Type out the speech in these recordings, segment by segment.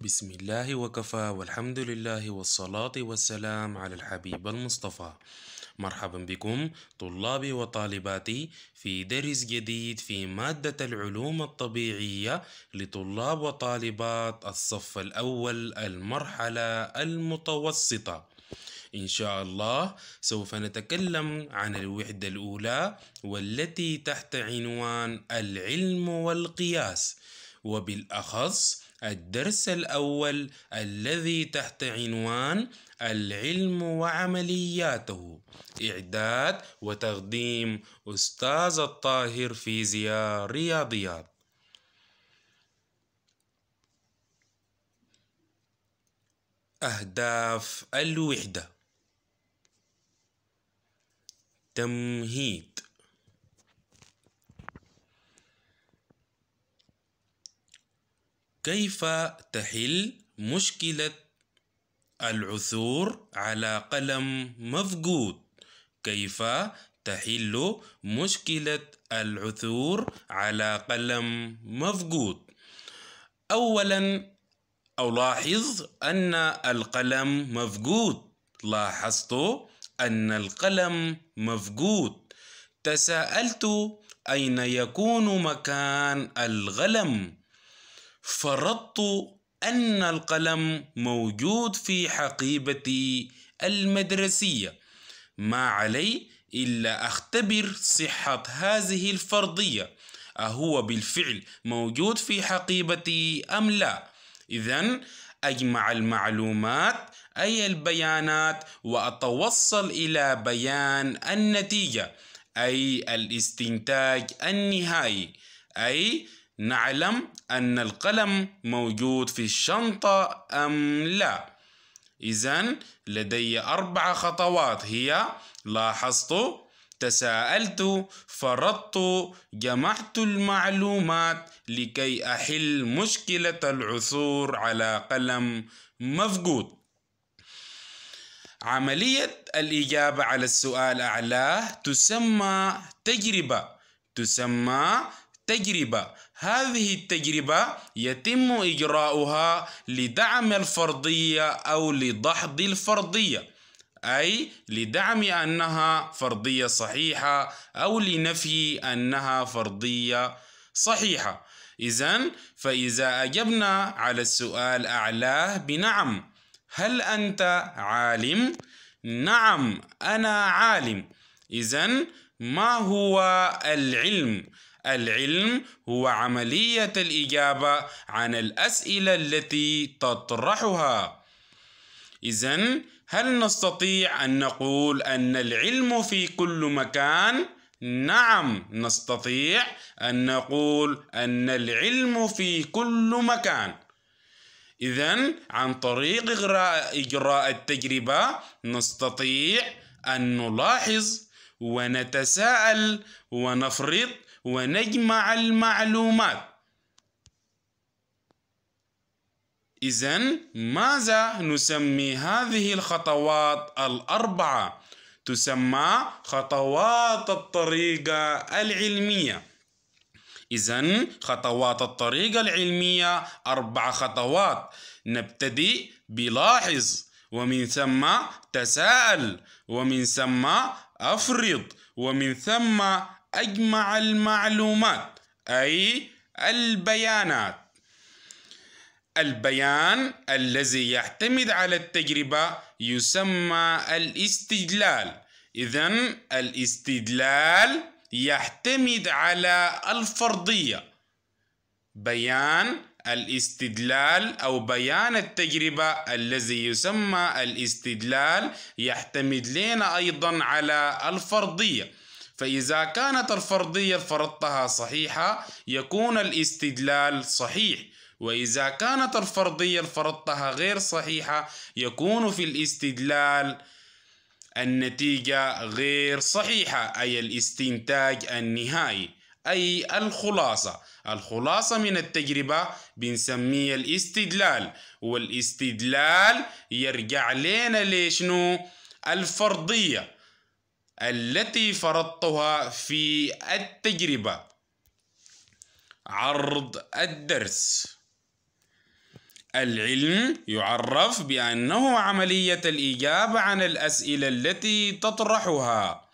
بسم الله وكفى والحمد لله والصلاة والسلام على الحبيب المصطفى مرحبا بكم طلابي وطالباتي في درس جديد في مادة العلوم الطبيعية لطلاب وطالبات الصف الأول المرحلة المتوسطة إن شاء الله سوف نتكلم عن الوحدة الأولى والتي تحت عنوان العلم والقياس وبالأخص الدرس الأول الذي تحت عنوان العلم وعملياته إعداد وتقديم أستاذ الطاهر فيزياء رياضيات أهداف الوحدة تمهيد كيف تحل مشكلة العثور على قلم مفقود كيف تحل مشكلة العثور على قلم مفقود أولا ألاحظ أن القلم مفقود لاحظت أن القلم مفقود تساءلت أين يكون مكان القلم فرضت أن القلم موجود في حقيبتي المدرسية ما علي إلا أختبر صحة هذه الفرضية أهو بالفعل موجود في حقيبتي أم لا؟ إذا أجمع المعلومات أي البيانات وأتوصل إلى بيان النتيجة أي الاستنتاج النهائي أي نعلم أن القلم موجود في الشنطة أم لا؟ إذا لدي أربع خطوات هي لاحظت تساءلت فرضت جمعت المعلومات لكي أحل مشكلة العثور على قلم مفقود عملية الإجابة على السؤال أعلاه تسمى تجربة تسمى التجربة هذه التجربة يتم إجراؤها لدعم الفرضية أو لدحض الفرضية أي لدعم أنها فرضية صحيحة أو لنفي أنها فرضية صحيحة إذا فإذا أجبنا على السؤال أعلاه بنعم هل أنت عالم؟ نعم أنا عالم إذا ما هو العلم؟ العلم هو عملية الإجابة عن الأسئلة التي تطرحها إذا هل نستطيع أن نقول أن العلم في كل مكان؟ نعم نستطيع أن نقول أن العلم في كل مكان إذا عن طريق إجراء, إجراء التجربة نستطيع أن نلاحظ ونتساءل ونفرض ونجمع المعلومات إذا ماذا نسمي هذه الخطوات الأربعة؟ تسمى خطوات الطريقة العلمية إذا خطوات الطريقة العلمية أربع خطوات نبتدي بلاحظ ومن ثم تساءل ومن ثم أفرض ومن ثم أجمع المعلومات أي البيانات البيان الذي يعتمد على التجربة يسمى الاستدلال إذن الاستدلال يعتمد على الفرضية بيان الاستدلال أو بيان التجربة الذي يسمى الاستدلال يعتمد لنا أيضا على الفرضية فإذا كانت الفرضية فرضتها صحيحة يكون الاستدلال صحيح وإذا كانت الفرضية فرضتها غير صحيحة يكون في الاستدلال النتيجة غير صحيحة أي الاستنتاج النهائي أي الخلاصة الخلاصة من التجربة بنسميه الاستدلال والاستدلال يرجع لنا نو الفرضية التي فرضتها في التجربة عرض الدرس العلم يعرف بأنه عملية الإجابة عن الأسئلة التي تطرحها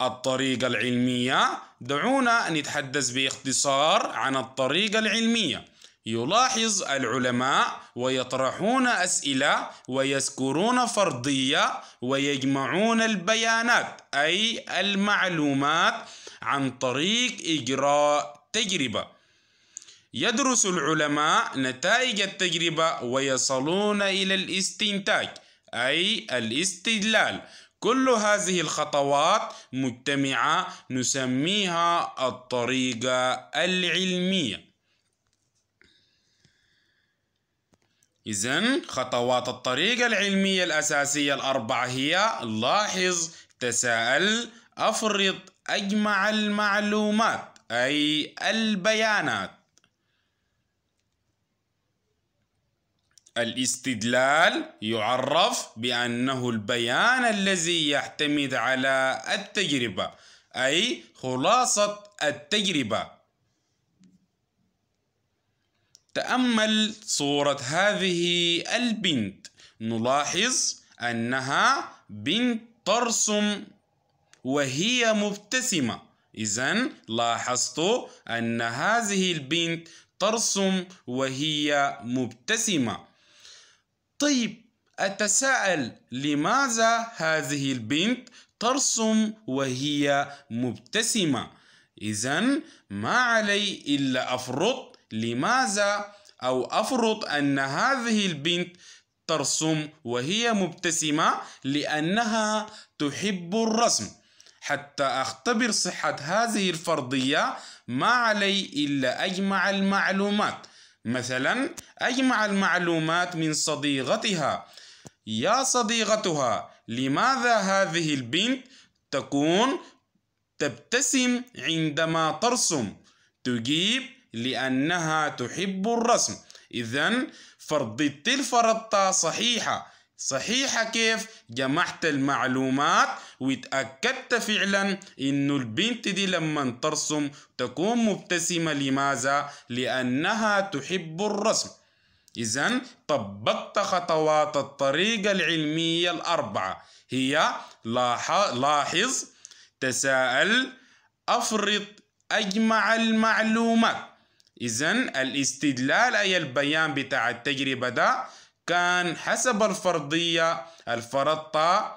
الطريقة العلمية دعونا نتحدث باختصار عن الطريقة العلمية يلاحظ العلماء ويطرحون أسئلة ويذكرون فرضية ويجمعون البيانات أي المعلومات عن طريق إجراء تجربة يدرس العلماء نتائج التجربة ويصلون إلى الاستنتاج أي الاستدلال كل هذه الخطوات مجتمعة نسميها الطريقة العلمية إذا خطوات الطريقة العلمية الأساسية الأربعة هي لاحظ تساءل أفرض أجمع المعلومات أي البيانات الاستدلال يعرف بأنه البيان الذي يعتمد على التجربة أي خلاصة التجربة تأمل صورة هذه البنت نلاحظ أنها بنت ترسم وهي مبتسمة إذا لاحظت أن هذه البنت ترسم وهي مبتسمة طيب أتساءل لماذا هذه البنت ترسم وهي مبتسمة إذا ما علي إلا أفرط لماذا أو أفرض أن هذه البنت ترسم وهي مبتسمة لأنها تحب الرسم حتى أختبر صحة هذه الفرضية ما علي إلا أجمع المعلومات مثلا أجمع المعلومات من صديقتها يا صديقتها لماذا هذه البنت تكون تبتسم عندما ترسم تجيب لأنها تحب الرسم إذا فرضت الفرضة صحيحة صحيحة كيف جمعت المعلومات وتأكدت فعلا إنه البنت دي لما ترسم تكون مبتسمة لماذا؟ لأنها تحب الرسم إذا طبقت خطوات الطريقة العلمية الأربعة هي لاحظ تساءل أفرط أجمع المعلومات إذا الاستدلال أي البيان بتاع التجربة ده كان حسب الفرضية الفرضة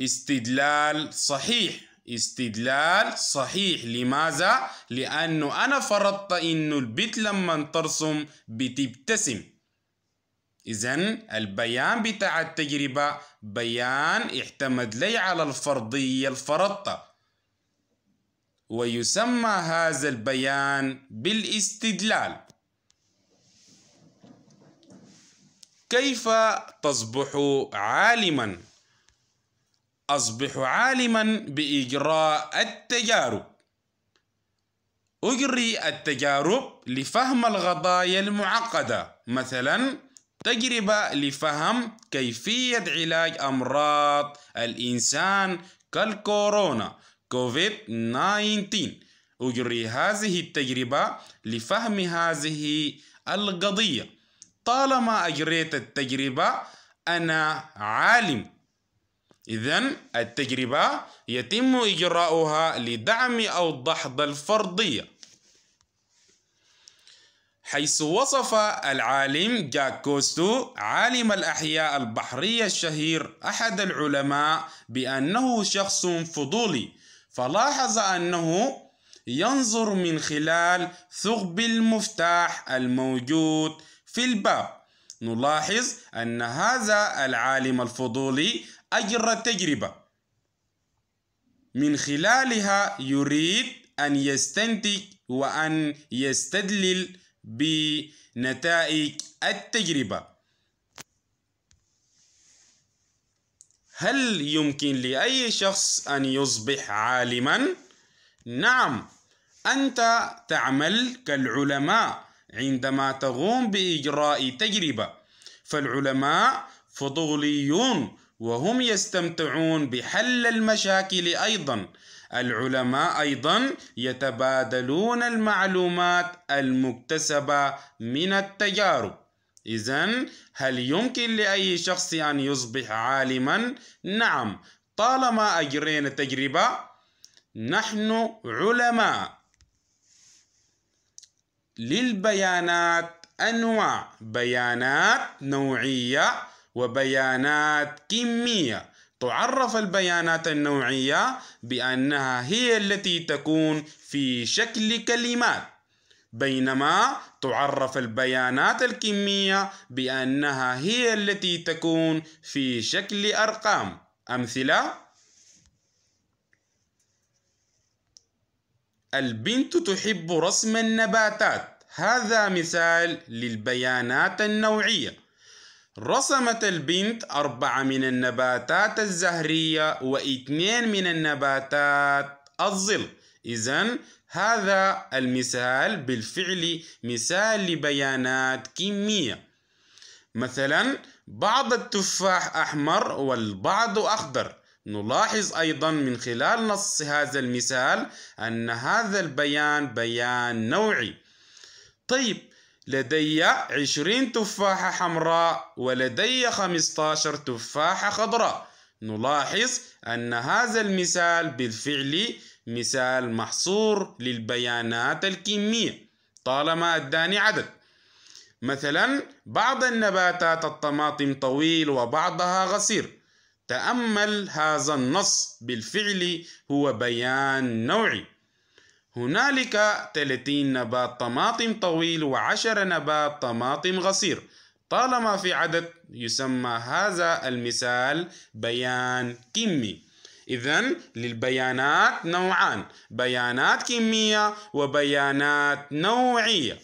استدلال صحيح استدلال صحيح لماذا؟ لأنه أنا فرضت إنه البت لما ترسم بتبتسم إذا البيان بتاع التجربة بيان اعتمد لي على الفرضية الفرضة ويسمى هذا البيان بالاستدلال كيف تصبح عالما اصبح عالما باجراء التجارب اجري التجارب لفهم القضايا المعقده مثلا تجربه لفهم كيفيه علاج امراض الانسان كالكورونا كوفيد-19 أجري هذه التجربة لفهم هذه القضية طالما أجريت التجربة أنا عالم إذا التجربة يتم إجراؤها لدعم أو دحض الفرضية حيث وصف العالم جاك كوستو عالم الأحياء البحرية الشهير أحد العلماء بأنه شخص فضولي فلاحظ أنه ينظر من خلال ثقب المفتاح الموجود في الباب نلاحظ أن هذا العالم الفضولي أجرى تجربة من خلالها يريد أن يستنتج وأن يستدلل بنتائج التجربة هل يمكن لأي شخص أن يصبح عالما؟ نعم أنت تعمل كالعلماء عندما تقوم بإجراء تجربة فالعلماء فضوليون وهم يستمتعون بحل المشاكل أيضا العلماء أيضا يتبادلون المعلومات المكتسبة من التجارب إذا هل يمكن لأي شخص أن يصبح عالما؟ نعم طالما أجرينا تجربة نحن علماء للبيانات أنواع بيانات نوعية وبيانات كمية تعرف البيانات النوعية بأنها هي التي تكون في شكل كلمات بينما تعرف البيانات الكمية بأنها هي التي تكون في شكل أرقام أمثلة البنت تحب رسم النباتات هذا مثال للبيانات النوعيه رسمت البنت أربعة من النباتات الزهرية واثنين من النباتات الظل إذا هذا المثال بالفعل مثال لبيانات كمية مثلا بعض التفاح أحمر والبعض أخضر نلاحظ أيضا من خلال نص هذا المثال أن هذا البيان بيان نوعي طيب لدي عشرين تفاحة حمراء ولدي خمستاشر تفاحة خضراء نلاحظ أن هذا المثال بالفعل مثال محصور للبيانات الكمية طالما أداني عدد مثلا بعض النباتات الطماطم طويل وبعضها قصير تأمل هذا النص بالفعل هو بيان نوعي هنالك 30 نبات طماطم طويل و10 نبات طماطم قصير طالما في عدد يسمى هذا المثال بيان كمي إذا للبيانات نوعان بيانات كمية وبيانات نوعية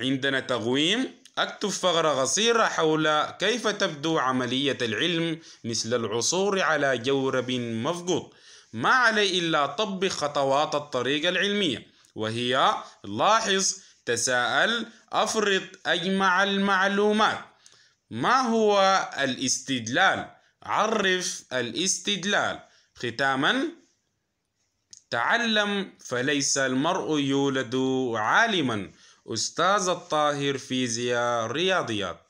عندنا تقويم أكتب فقرة قصيرة حول كيف تبدو عملية العلم مثل العثور على جورب مفقود ما علي إلا طبق خطوات الطريقة العلمية وهي لاحظ تساءل أفرض أجمع المعلومات ما هو الاستدلال عرف الاستدلال ختاما تعلم فليس المرء يولد عالما أستاذ الطاهر فيزياء رياضيات